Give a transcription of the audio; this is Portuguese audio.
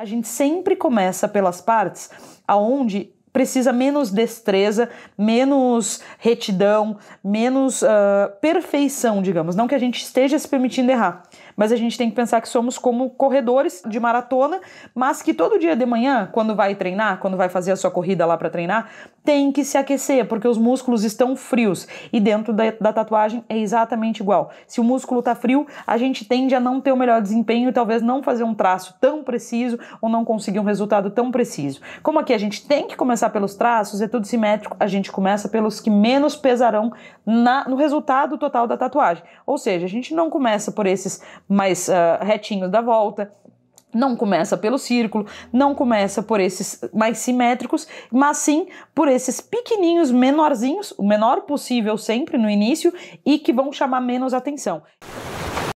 a gente sempre começa pelas partes aonde precisa menos destreza, menos retidão, menos uh, perfeição, digamos. Não que a gente esteja se permitindo errar, mas a gente tem que pensar que somos como corredores de maratona, mas que todo dia de manhã, quando vai treinar, quando vai fazer a sua corrida lá para treinar, tem que se aquecer, porque os músculos estão frios. E dentro da, da tatuagem é exatamente igual. Se o músculo está frio, a gente tende a não ter o melhor desempenho e talvez não fazer um traço tão preciso ou não conseguir um resultado tão preciso. Como aqui a gente tem que começar começar pelos traços, é tudo simétrico, a gente começa pelos que menos pesarão na, no resultado total da tatuagem. Ou seja, a gente não começa por esses mais uh, retinhos da volta, não começa pelo círculo, não começa por esses mais simétricos, mas sim por esses pequenininhos menorzinhos, o menor possível sempre no início e que vão chamar menos atenção.